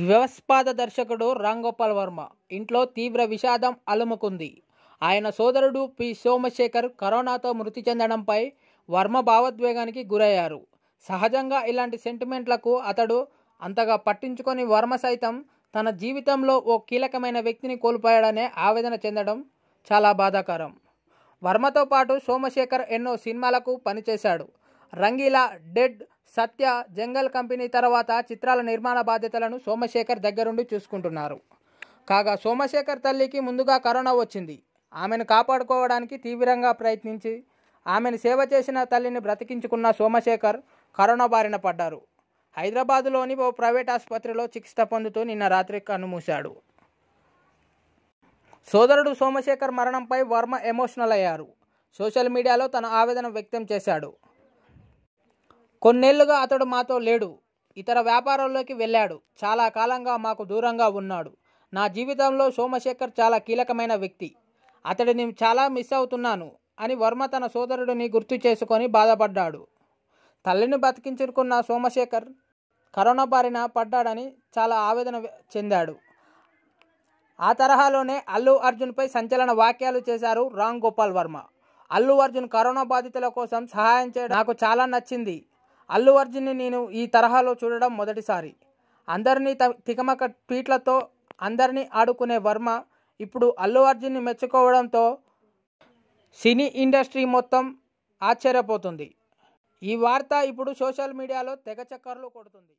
వ్యవస్పాద దర్శకుడు రాంగోపాల్ వర్మ ఇంట్లో తీవ్ర విషాదం అలుముకుంది ఆయన సోదరుడు పి సోమశేఖర్ కరోనాతో మృతి చెందడంపై వర్మ భావోద్వేగానికి గురయ్యారు సహజంగా ఇలాంటి సెంటిమెంట్లకు అతడు అంతగా పట్టించుకొని వర్మ సైతం తన జీవితంలో ఓ కీలకమైన వ్యక్తిని కోల్పోయాడనే ఆవేదన చెందడం చాలా బాధాకరం వర్మతో పాటు సోమశేఖర్ ఎన్నో సినిమాలకు పనిచేశాడు రంగీలా డెడ్ సత్య జంగల్ కంపెనీ తర్వాత చిత్రాల నిర్మాణ బాధ్యతలను సోమశేఖర్ దగ్గరుండి చూసుకుంటున్నారు కాగా సోమశేఖర్ తల్లికి ముందుగా కరోనా వచ్చింది ఆమెను కాపాడుకోవడానికి తీవ్రంగా ప్రయత్నించి ఆమెను సేవ చేసిన తల్లిని బ్రతికించుకున్న సోమశేఖర్ కరోనా బారిన పడ్డారు హైదరాబాదులోని ఓ ప్రైవేట్ ఆసుపత్రిలో చికిత్స పొందుతూ నిన్న రాత్రి కన్నుమూశాడు సోదరుడు సోమశేఖర్ మరణంపై వర్మ ఎమోషనల్ అయ్యారు సోషల్ మీడియాలో తన ఆవేదన వ్యక్తం చేశాడు కొన్నేళ్లుగా అతడు మాతో లేడు ఇతర వ్యాపారంలోకి వెళ్ళాడు చాలా కాలంగా మాకు దూరంగా ఉన్నాడు నా జీవితంలో సోమశేఖర్ చాలా కీలకమైన వ్యక్తి అతడిని చాలా మిస్ అవుతున్నాను అని వర్మ తన సోదరుడిని గుర్తు చేసుకొని బాధపడ్డాడు తల్లిని బతికించుకున్న సోమశేఖర్ కరోనా బారిన పడ్డాడని చాలా ఆవేదన చెందాడు ఆ తరహాలోనే అల్లు అర్జున్పై సంచలన వాక్యాలు చేశారు రామ్ గోపాల్ వర్మ అల్లు అర్జున్ కరోనా బాధితుల కోసం సహాయం చేయడం నాకు చాలా నచ్చింది అల్లు అర్జున్ని నేను ఈ తరహాలో చూడడం మొదటిసారి అందరినీ తికమక ట్వీట్లతో అందరినీ ఆడుకునే వర్మ ఇప్పుడు అల్లు అర్జున్ని మెచ్చుకోవడంతో సినీ ఇండస్ట్రీ మొత్తం ఆశ్చర్యపోతుంది ఈ వార్త ఇప్పుడు సోషల్ మీడియాలో తెగ చక్కర్లు కొడుతుంది